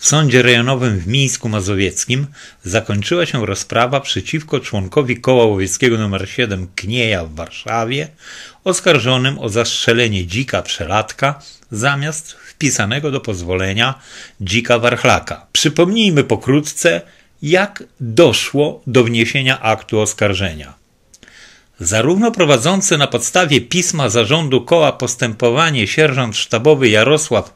W sądzie rejonowym w Mińsku Mazowieckim zakończyła się rozprawa przeciwko członkowi koła łowieckiego nr 7 Knieja w Warszawie, oskarżonym o zastrzelenie dzika przelatka zamiast wpisanego do pozwolenia dzika warchlaka. Przypomnijmy pokrótce, jak doszło do wniesienia aktu oskarżenia. Zarówno prowadzący na podstawie pisma zarządu koła postępowanie sierżant sztabowy Jarosław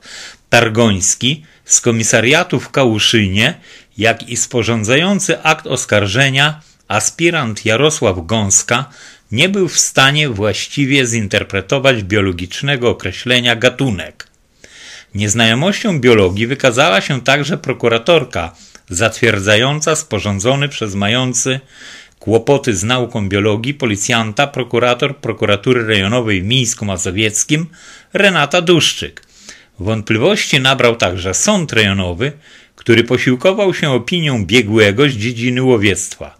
Targoński z komisariatu w Kałuszynie, jak i sporządzający akt oskarżenia aspirant Jarosław Gąska nie był w stanie właściwie zinterpretować biologicznego określenia gatunek. Nieznajomością biologii wykazała się także prokuratorka zatwierdzająca sporządzony przez mający kłopoty z nauką biologii policjanta prokurator prokuratury rejonowej w Mińsku-Mazowieckim Renata Duszczyk – Wątpliwości nabrał także sąd rejonowy, który posiłkował się opinią biegłego z dziedziny łowiectwa.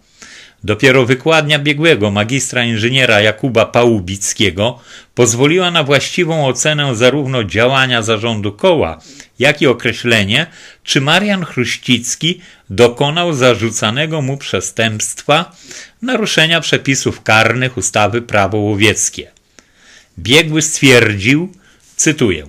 Dopiero wykładnia biegłego magistra inżyniera Jakuba Pałubickiego pozwoliła na właściwą ocenę zarówno działania zarządu koła, jak i określenie, czy Marian Chruścicki dokonał zarzucanego mu przestępstwa naruszenia przepisów karnych ustawy prawo łowieckie. Biegły stwierdził, cytuję,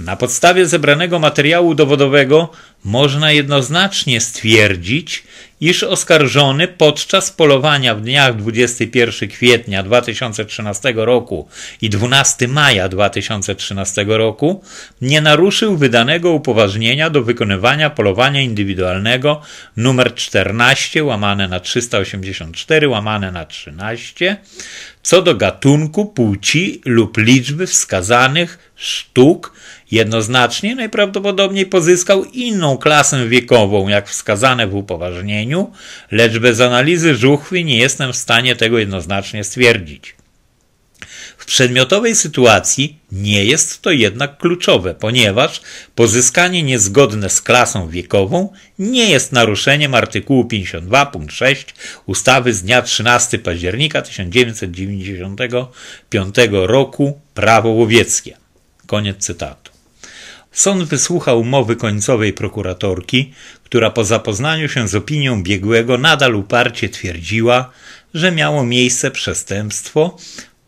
na podstawie zebranego materiału dowodowego można jednoznacznie stwierdzić, iż oskarżony podczas polowania w dniach 21 kwietnia 2013 roku i 12 maja 2013 roku nie naruszył wydanego upoważnienia do wykonywania polowania indywidualnego nr 14 łamane na 384 łamane na 13 co do gatunku, płci lub liczby wskazanych sztuk Jednoznacznie najprawdopodobniej pozyskał inną klasę wiekową, jak wskazane w upoważnieniu, lecz bez analizy żuchwy nie jestem w stanie tego jednoznacznie stwierdzić. W przedmiotowej sytuacji nie jest to jednak kluczowe, ponieważ pozyskanie niezgodne z klasą wiekową nie jest naruszeniem artykułu 52 punkt 6 ustawy z dnia 13 października 1995 roku Prawo łowieckie. Koniec cytatu. Sąd wysłuchał mowy końcowej prokuratorki, która po zapoznaniu się z opinią biegłego nadal uparcie twierdziła, że miało miejsce przestępstwo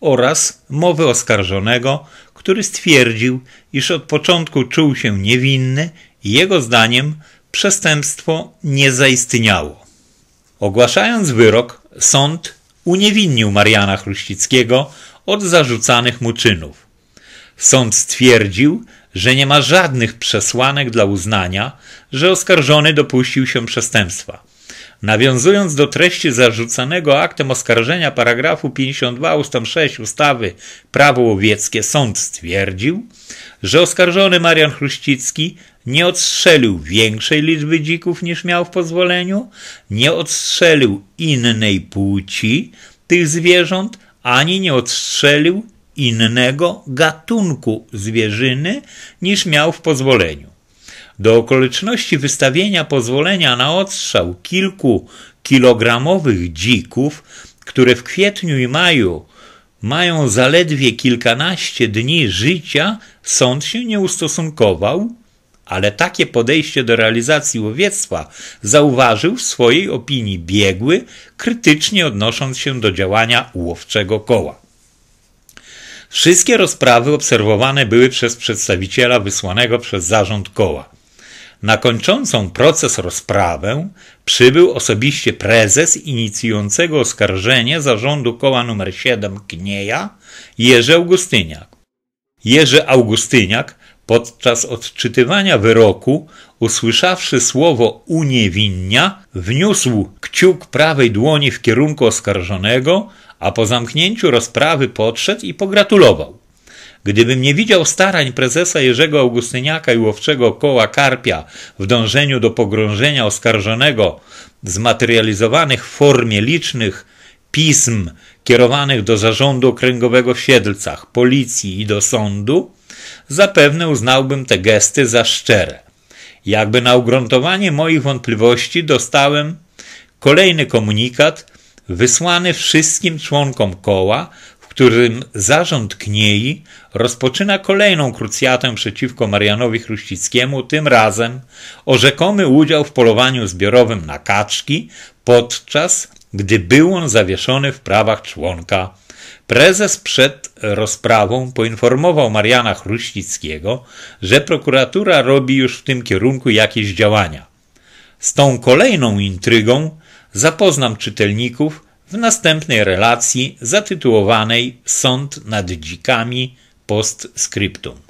oraz mowy oskarżonego, który stwierdził, iż od początku czuł się niewinny i jego zdaniem przestępstwo nie zaistniało. Ogłaszając wyrok, sąd uniewinnił Mariana Chruścickiego od zarzucanych mu czynów. Sąd stwierdził, że nie ma żadnych przesłanek dla uznania, że oskarżony dopuścił się przestępstwa. Nawiązując do treści zarzucanego aktem oskarżenia paragrafu 52 ust. 6 ustawy Prawo łowieckie, sąd stwierdził, że oskarżony Marian Chruścicki nie odstrzelił większej liczby dzików niż miał w pozwoleniu, nie odstrzelił innej płci tych zwierząt, ani nie odstrzelił innego gatunku zwierzyny niż miał w pozwoleniu. Do okoliczności wystawienia pozwolenia na odstrzał kilku kilogramowych dzików, które w kwietniu i maju mają zaledwie kilkanaście dni życia, sąd się nie ustosunkował, ale takie podejście do realizacji łowiectwa zauważył w swojej opinii biegły, krytycznie odnosząc się do działania łowczego koła. Wszystkie rozprawy obserwowane były przez przedstawiciela wysłanego przez zarząd koła. Na kończącą proces rozprawę przybył osobiście prezes inicjującego oskarżenie zarządu koła nr 7 Knieja Jerzy Augustyniak. Jerzy Augustyniak Podczas odczytywania wyroku, usłyszawszy słowo uniewinnia, wniósł kciuk prawej dłoni w kierunku oskarżonego, a po zamknięciu rozprawy podszedł i pogratulował. Gdybym nie widział starań prezesa Jerzego Augustyniaka i łowczego koła Karpia w dążeniu do pogrążenia oskarżonego zmaterializowanych w formie licznych pism kierowanych do zarządu okręgowego w Siedlcach, policji i do sądu, zapewne uznałbym te gesty za szczere. Jakby na ugruntowanie moich wątpliwości dostałem kolejny komunikat wysłany wszystkim członkom koła, w którym zarząd Kniei rozpoczyna kolejną krucjatę przeciwko Marianowi Chruścickiemu, tym razem o rzekomy udział w polowaniu zbiorowym na kaczki, podczas gdy był on zawieszony w prawach członka Prezes przed rozprawą poinformował Mariana Chruścickiego, że prokuratura robi już w tym kierunku jakieś działania. Z tą kolejną intrygą zapoznam czytelników w następnej relacji zatytułowanej Sąd nad dzikami post scriptum.